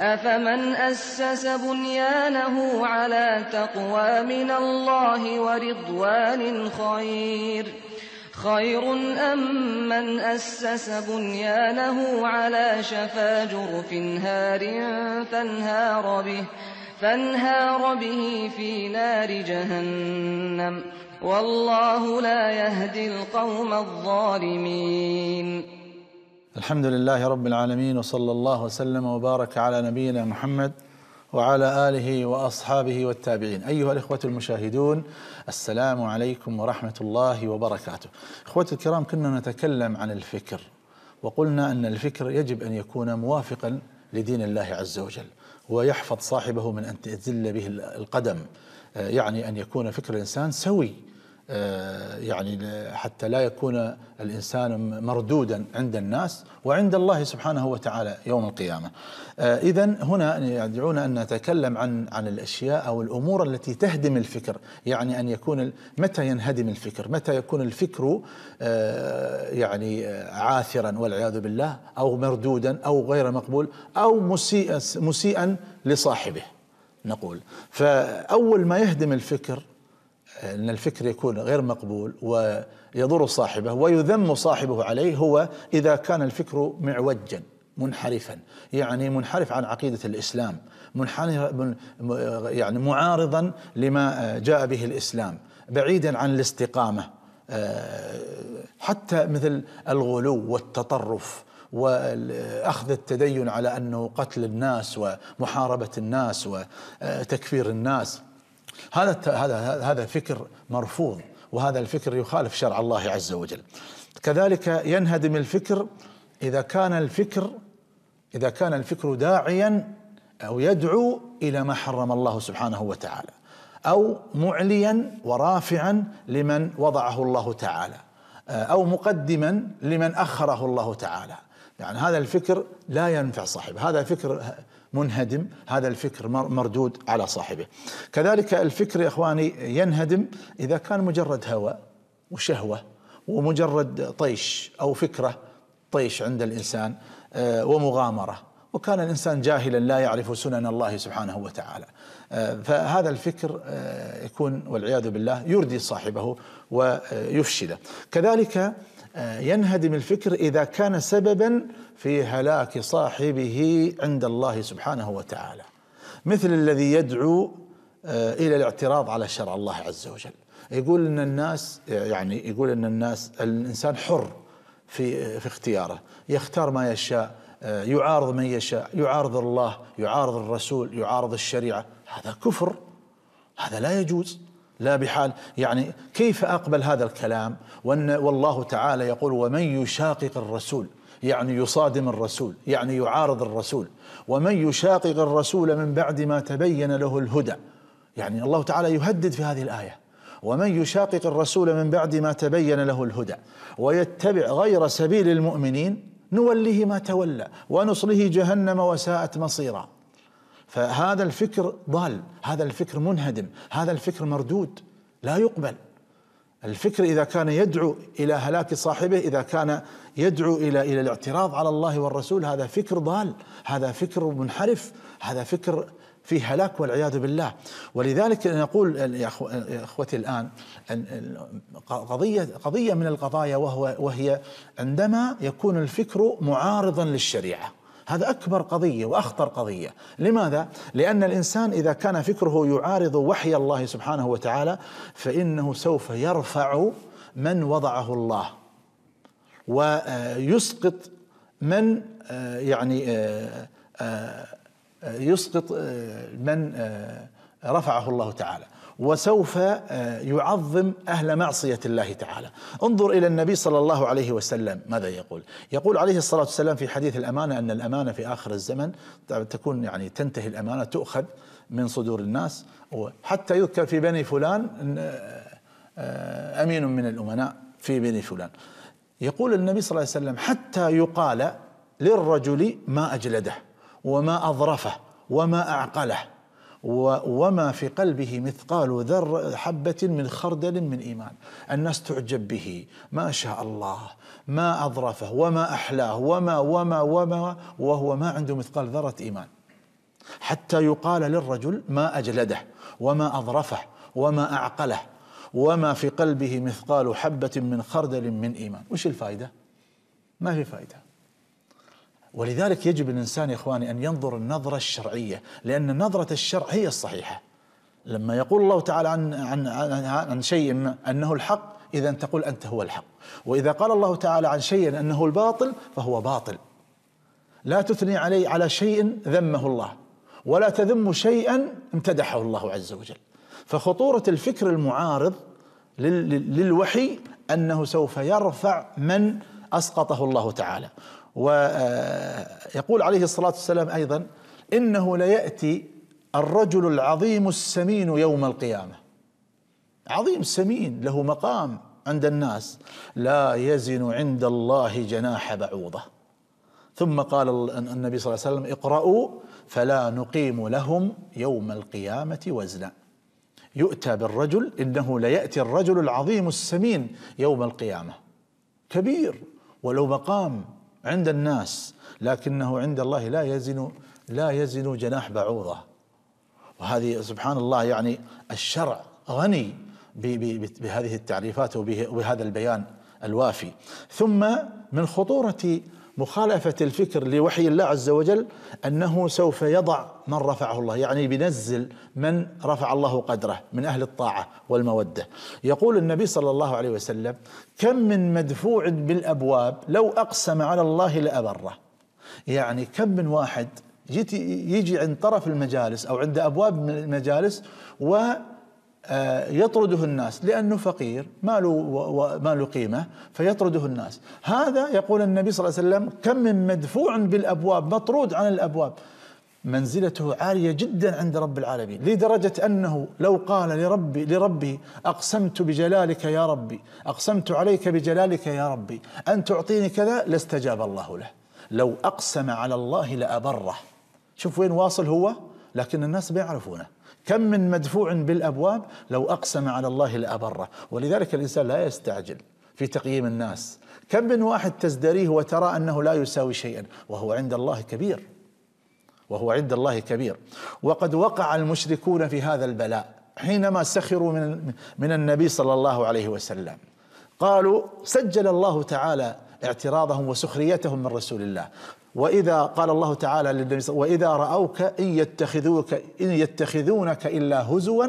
أفمن أسس بنيانه على تقوى من الله ورضوان خير خير أم من أسس بنيانه على شفا جرف هار فانهار به, فانهار به في نار جهنم والله لا يهدي القوم الظالمين الحمد لله رب العالمين وصلى الله وسلم وبارك على نبينا محمد وعلى اله واصحابه والتابعين. ايها الاخوه المشاهدون السلام عليكم ورحمه الله وبركاته. اخوتي الكرام كنا نتكلم عن الفكر وقلنا ان الفكر يجب ان يكون موافقا لدين الله عز وجل ويحفظ صاحبه من ان تزل به القدم يعني ان يكون فكر الانسان سوي آه، يعني حتى لا يكون الانسان مردودا عند الناس وعند الله سبحانه وتعالى يوم القيامه. آه، اذا هنا يدعونا ان نتكلم عن عن الاشياء او الامور التي تهدم الفكر، يعني ان يكون متى ينهدم الفكر؟ متى يكون الفكر آه، يعني عاثرا والعياذ بالله او مردودا او غير مقبول او مسيئا مسيئا لصاحبه. نقول فاول ما يهدم الفكر أن الفكر يكون غير مقبول ويضر صاحبه ويذم صاحبه عليه هو إذا كان الفكر معوجا منحرفا يعني منحرف عن عقيدة الإسلام منحرف يعني معارضا لما جاء به الإسلام بعيدا عن الاستقامة آه، حتى مثل الغلو والتطرف واخذ التدين على انه قتل الناس ومحاربه الناس وتكفير الناس هذا هذا هذا فكر مرفوض وهذا الفكر يخالف شرع الله عز وجل كذلك ينهدم الفكر اذا كان الفكر اذا كان الفكر داعيا او يدعو الى ما حرم الله سبحانه وتعالى او معليا ورافعا لمن وضعه الله تعالى آه، او مقدما لمن اخره الله تعالى يعني هذا الفكر لا ينفع صاحبه هذا فكر منهدم هذا الفكر مردود على صاحبه كذلك الفكر يا إخواني ينهدم إذا كان مجرد هوى وشهوة ومجرد طيش أو فكرة طيش عند الإنسان آه، ومغامرة وكان الإنسان جاهلا لا يعرف سنن الله سبحانه وتعالى آه، فهذا الفكر آه، يكون والعياذ بالله يردي صاحبه ويفشله كذلك آه، ينهدم الفكر اذا كان سببا في هلاك صاحبه عند الله سبحانه وتعالى مثل الذي يدعو آه، الى الاعتراض على شرع الله عز وجل يقول ان الناس يعني يقول ان الناس الانسان حر في في اختياره يختار ما يشاء آه، يعارض من يشاء يعارض الله يعارض الرسول يعارض الشريعه هذا كفر هذا لا يجوز لا بحال يعني كيف أقبل هذا الكلام وأن والله تعالى يقول ومن يشاقق الرسول يعني يصادم الرسول يعني يعارض الرسول ومن يشاقق الرسول من بعد ما تبين له الهدى يعني الله تعالى يهدد في هذه الآية ومن يشاقق الرسول من بعد ما تبين له الهدى ويتبع غير سبيل المؤمنين نوله ما تولى ونصله جهنم وساءت مصيرا فهذا الفكر ضال هذا الفكر منهدم هذا الفكر مردود لا يقبل الفكر اذا كان يدعو الى هلاك صاحبه اذا كان يدعو الى الى الاعتراض على الله والرسول هذا فكر ضال هذا فكر منحرف هذا فكر في هلاك والعياذ بالله ولذلك نقول يا اخوتي الان قضيه قضيه من القضايا وهو وهي عندما يكون الفكر معارضا للشريعه هذا أكبر قضية وأخطر قضية لماذا؟ لأن الإنسان إذا كان فكره يعارض وحي الله سبحانه وتعالى فإنه سوف يرفع من وضعه الله ويسقط من يعني يسقط من رفعه الله تعالى وسوف آه، يعظم اهل معصيه الله تعالى. انظر الى النبي صلى الله عليه وسلم ماذا يقول؟ يقول عليه الصلاه والسلام في حديث الامانه ان الامانه في اخر الزمن تكون يعني تنتهي الامانه تؤخذ من صدور الناس حتى يذكر في بني فلان آه، آه، امين من الامناء في بني فلان. يقول النبي صلى الله عليه وسلم حتى يقال للرجل ما اجلده وما اظرفه وما اعقله وما في قلبه مثقال ذر حبة من خردل من إيمان الناس تعجب به ما شاء الله ما أظرفه وما أحلاه وما وما وما وهو ما عنده مثقال ذرة إيمان حتى يقال للرجل ما أجلده وما أظرفه وما أعقله وما في قلبه مثقال حبة من خردل من إيمان وش الفائدة؟ ما في فائده ولذلك يجب الإنسان يا إخواني أن ينظر النظرة الشرعية لأن نظرة الشرع هي الصحيحة لما يقول الله تعالى عن, عن, عن, عن شيء أنه الحق إذا تقول أنت هو الحق وإذا قال الله تعالى عن شيء أنه الباطل فهو باطل لا تثني علي على شيء ذمه الله ولا تذم شيئا امتدحه الله عز وجل فخطورة الفكر المعارض للوحي أنه سوف يرفع من أسقطه الله تعالى ويقول آه، عليه الصلاة والسلام أيضا إنه ليأتي الرجل العظيم السمين يوم القيامة عظيم سمين له مقام عند الناس لا يزن عند الله جناح بعوضة ثم قال النبي صلى الله عليه وسلم اقرأوا فلا نقيم لهم يوم القيامة وزنا يؤتى بالرجل إنه ليأتي الرجل العظيم السمين يوم القيامة كبير ولو مقام عند الناس لكنه عند الله لا يزن لا يزن جناح بعوضة وهذه سبحان الله يعني الشرع غني بهذه التعريفات وبهذا البيان الوافي ثم من خطورة مخالفة الفكر لوحي الله عز وجل أنه سوف يضع من رفعه الله يعني بنزل من رفع الله قدره من أهل الطاعة والمودة يقول النبي صلى الله عليه وسلم كم من مدفوع بالأبواب لو أقسم على الله لأبره يعني كم من واحد يجي عند طرف المجالس أو عند أبواب المجالس و آه، يطرده الناس لأنه فقير ما له, ما له قيمة فيطرده الناس هذا يقول النبي صلى الله عليه وسلم كم من مدفوع بالأبواب مطرود عن الأبواب منزلته عالية جدا عند رب العالمين لدرجة أنه لو قال لربي لربي أقسمت بجلالك يا ربي أقسمت عليك بجلالك يا ربي أن تعطيني كذا لاستجاب الله له لو أقسم على الله لأبره شوف وين واصل هو لكن الناس ما يعرفونه كم من مدفوع بالابواب لو اقسم على الله لابره ولذلك الانسان لا يستعجل في تقييم الناس كم من واحد تزدريه وترى انه لا يساوي شيئا وهو عند الله كبير وهو عند الله كبير وقد وقع المشركون في هذا البلاء حينما سخروا من من النبي صلى الله عليه وسلم قالوا سجل الله تعالى اعتراضهم وسخريتهم من رسول الله وإذا قال الله تعالى للنبي وإذا رأوك إن يتخذوك إن يتخذونك إلا هزوا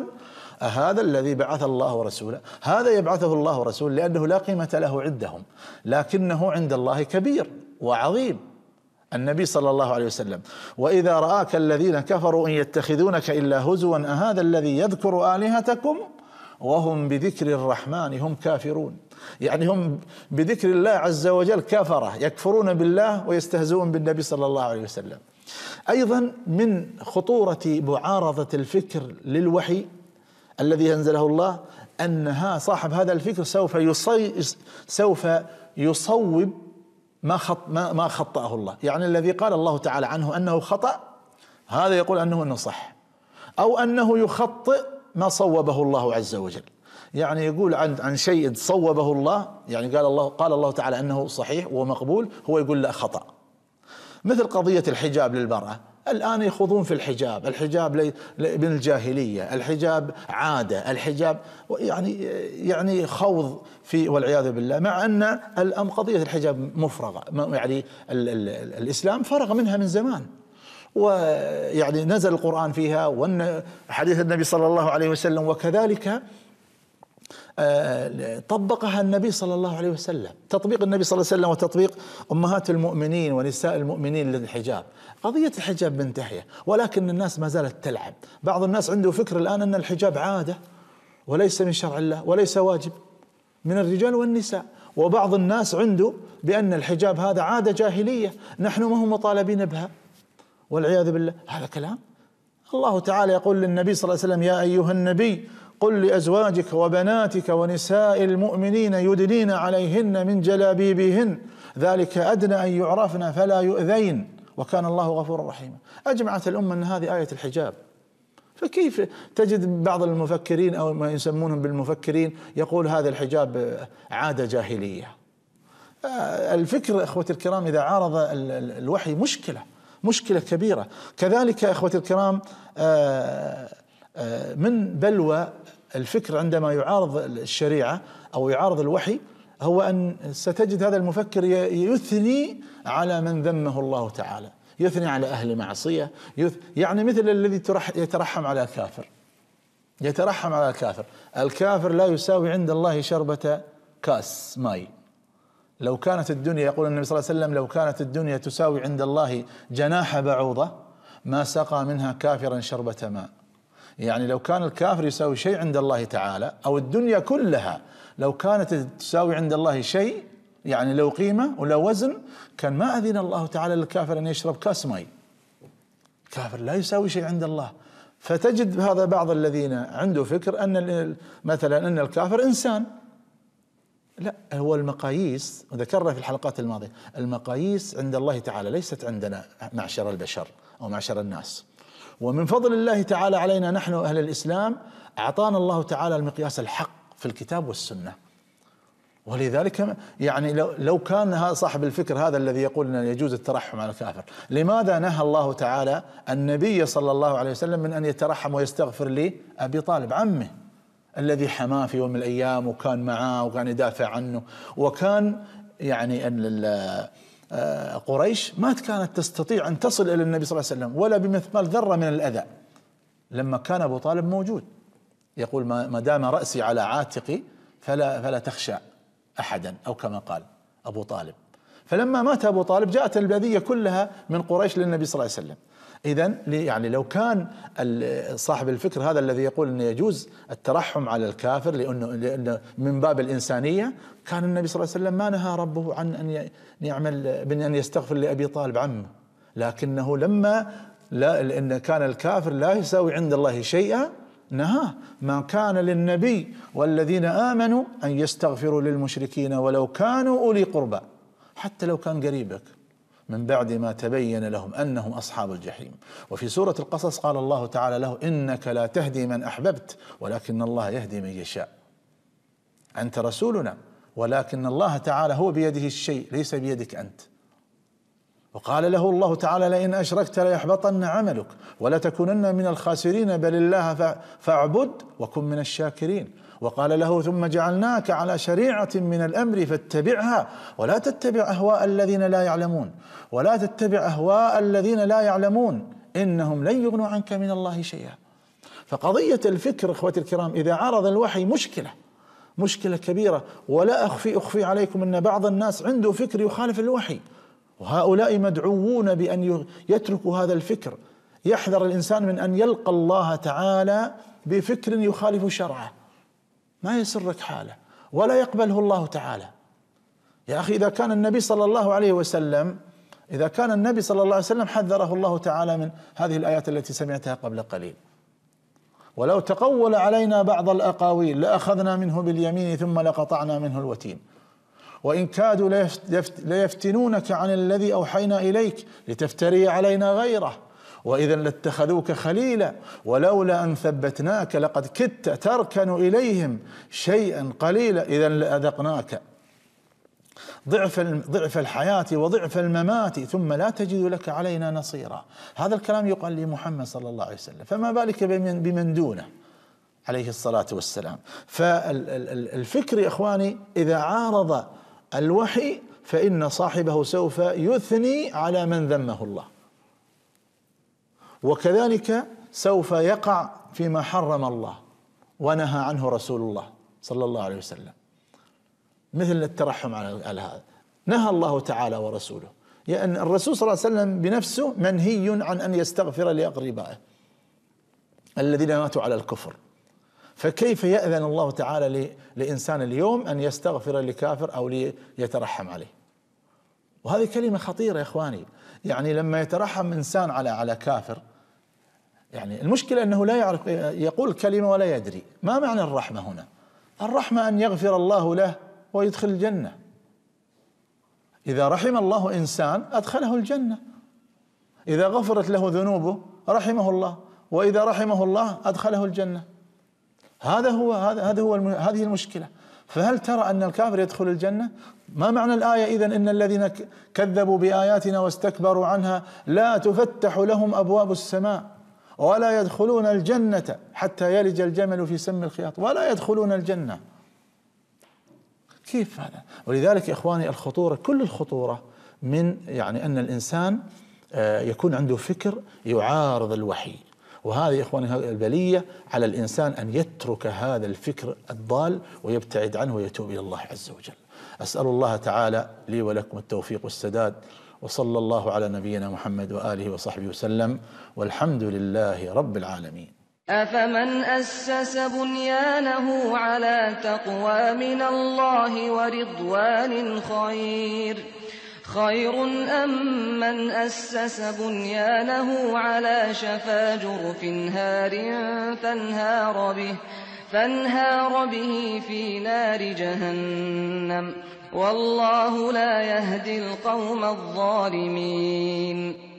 أهذا الذي بعث الله رسولا هذا يبعثه الله ورسوله لأنه لا قيمة له عندهم لكنه عند الله كبير وعظيم النبي صلى الله عليه وسلم وإذا رآك الذين كفروا إن يتخذونك إلا هزوا أهذا الذي يذكر آلهتكم وهم بذكر الرحمن هم كافرون يعني هم بذكر الله عز وجل كفرة يكفرون بالله ويستهزئون بالنبي صلى الله عليه وسلم أيضا من خطورة معارضة الفكر للوحي الذي أنزله الله أنها صاحب هذا الفكر سوف يصي سوف يصوب ما خط ما, ما خطأه الله يعني الذي قال الله تعالى عنه أنه خطأ هذا يقول أنه أنه صح أو أنه يخطئ ما صوبه الله عز وجل يعني يقول عن عن شيء صوبه الله يعني قال الله قال الله تعالى انه صحيح ومقبول هو يقول لا خطا مثل قضيه الحجاب للمراه الان يخوضون في الحجاب الحجاب من الجاهليه الحجاب عاده الحجاب يعني يعني خوض في والعياذ بالله مع ان الام قضيه الحجاب مفرغه يعني الاسلام فرغ منها من زمان ويعني نزل القرآن فيها وحديث النبي صلى الله عليه وسلم وكذلك آه، طبقها النبي صلى الله عليه وسلم تطبيق النبي صلى الله عليه وسلم وتطبيق أمهات المؤمنين ونساء المؤمنين للحجاب قضية الحجاب منتهية ولكن الناس ما زالت تلعب بعض الناس عنده فكر الآن أن الحجاب عادة وليس من شرع الله وليس واجب من الرجال والنساء وبعض الناس عنده بأن الحجاب هذا عادة جاهلية نحن ما هم مطالبين بها والعياذ بالله هذا كلام الله تعالى يقول للنبي صلى الله عليه وسلم يا أيها النبي قل لأزواجك وبناتك ونساء المؤمنين يدنين عليهن من جلابيبهن ذلك أدنى أن يعرفن فلا يؤذين وكان الله غفورا رحيما أجمعت الأمة أن هذه آية الحجاب فكيف تجد بعض المفكرين أو ما يسمونهم بالمفكرين يقول هذا الحجاب عادة جاهلية آه، الفكر أخوتي الكرام إذا عارض الوحي مشكلة مشكلة كبيرة كذلك يا أخوتي الكرام آه، آه، من بلوى الفكر عندما يعارض الشريعة أو يعارض الوحي هو أن ستجد هذا المفكر يثني على من ذمه الله تعالى يثني على أهل معصية يعني مثل الذي يترحم على كافر يترحم على الكافر الكافر لا يساوي عند الله شربة كاس ماء لو كانت الدنيا يقول النبي صلى الله عليه وسلم لو كانت الدنيا تساوي عند الله جناح بعوضة ما سقى منها كافرا شربة ماء يعني لو كان الكافر يساوي شيء عند الله تعالى أو الدنيا كلها لو كانت تساوي عند الله شيء يعني لو قيمة ولو وزن كان ما أذن الله تعالى للكافر أن يشرب كاس مي كافر لا يساوي شيء عند الله فتجد هذا بعض الذين عنده فكر أن مثلا أن الكافر إنسان لا هو المقاييس وذكرنا في الحلقات الماضية المقاييس عند الله تعالى ليست عندنا معشر البشر أو معشر الناس ومن فضل الله تعالى علينا نحن أهل الإسلام أعطانا الله تعالى المقياس الحق في الكتاب والسنة ولذلك يعني لو لو كان صاحب الفكر هذا الذي يقول ان يجوز الترحم على الكافر، لماذا نهى الله تعالى النبي صلى الله عليه وسلم من ان يترحم ويستغفر لابي طالب عمه؟ الذي حماه في يوم من الايام وكان معاه وكان يدافع عنه وكان يعني آه، قريش ما كانت تستطيع ان تصل الى النبي صلى الله عليه وسلم ولا بمثقال ذره من الاذى لما كان ابو طالب موجود يقول ما دام راسي على عاتقي فلا فلا تخشى احدا او كما قال ابو طالب فلما مات ابو طالب جاءت البذيه كلها من قريش للنبي صلى الله عليه وسلم إذا يعني لو كان صاحب الفكر هذا الذي يقول أنه يجوز الترحم على الكافر لأنه, لأنه من باب الإنسانية كان النبي صلى الله عليه وسلم ما نهى ربه عن أن يعمل بأن أن يستغفر لأبي طالب عمه لكنه لما لا لأن كان الكافر لا يساوي عند الله شيئا نهاه ما كان للنبي والذين آمنوا أن يستغفروا للمشركين ولو كانوا أولي قربى حتى لو كان قريبك من بعد ما تبين لهم انهم اصحاب الجحيم وفي سوره القصص قال الله تعالى له انك لا تهدي من احببت ولكن الله يهدي من يشاء انت رسولنا ولكن الله تعالى هو بيده الشيء ليس بيدك انت وقال له الله تعالى لئن اشركت ليحبطن عملك ولتكونن من الخاسرين بل الله فاعبد وكن من الشاكرين وقال له ثم جعلناك على شريعة من الأمر فاتبعها ولا تتبع أهواء الذين لا يعلمون ولا تتبع أهواء الذين لا يعلمون إنهم لن يغنوا عنك من الله شيئا فقضية الفكر إخوتي الكرام إذا عرض الوحي مشكلة مشكلة كبيرة ولا أخفي أخفي عليكم أن بعض الناس عنده فكر يخالف الوحي وهؤلاء مدعوون بأن يتركوا هذا الفكر يحذر الإنسان من أن يلقى الله تعالى بفكر يخالف شرعه ما يسرك حاله ولا يقبله الله تعالى يا اخي اذا كان النبي صلى الله عليه وسلم اذا كان النبي صلى الله عليه وسلم حذره الله تعالى من هذه الايات التي سمعتها قبل قليل ولو تقول علينا بعض الاقاويل لاخذنا منه باليمين ثم لقطعنا منه الوتين وان كادوا ليفتنونك عن الذي اوحينا اليك لتفتري علينا غيره واذا لاتخذوك خليلا ولولا ان ثبتناك لقد كدت تركن اليهم شيئا قليلا اذا لاذقناك ضعف ضعف الحياة وضعف الممات ثم لا تجد لك علينا نصيرا هذا الكلام يقال لمحمد صلى الله عليه وسلم فما بالك بمن, بمن دونه عليه الصلاة والسلام فالفكر يا إخواني إذا عارض الوحي فإن صاحبه سوف يثني على من ذمه الله وكذلك سوف يقع فيما حرم الله ونهى عنه رسول الله صلى الله عليه وسلم مثل الترحم على هذا نهى الله تعالى ورسوله لأن يعني الرسول صلى الله عليه وسلم بنفسه منهي عن أن يستغفر لأقربائه الذين ماتوا على الكفر فكيف يأذن الله تعالى لإنسان اليوم أن يستغفر لكافر أو ليترحم عليه وهذه كلمة خطيرة يا إخواني يعني لما يترحم إنسان على على كافر يعني المشكلة أنه لا يعرف يقول كلمة ولا يدري ما معنى الرحمة هنا الرحمة أن يغفر الله له ويدخل الجنة إذا رحم الله إنسان أدخله الجنة إذا غفرت له ذنوبه رحمه الله وإذا رحمه الله أدخله الجنة هذا هو هذا هو هذه المشكلة فهل ترى أن الكافر يدخل الجنة؟ ما معنى الآية إذا إن الذين كذبوا بآياتنا واستكبروا عنها لا تفتح لهم أبواب السماء ولا يدخلون الجنة حتى يلج الجمل في سم الخياط ولا يدخلون الجنة كيف هذا ولذلك يا إخواني الخطورة كل الخطورة من يعني أن الإنسان آه، يكون عنده فكر يعارض الوحي وهذه يا اخواني البليه على الانسان ان يترك هذا الفكر الضال ويبتعد عنه ويتوب الى الله عز وجل. اسال الله تعالى لي ولكم التوفيق والسداد وصلى الله على نبينا محمد واله وصحبه وسلم والحمد لله رب العالمين أفمن أسس بنيانه على تقوى من الله ورضوان خير خير أم من أسس بنيانه على شفا جرف هار فانهار به, فانهار به في نار جهنم والله لا يهدي القوم الظالمين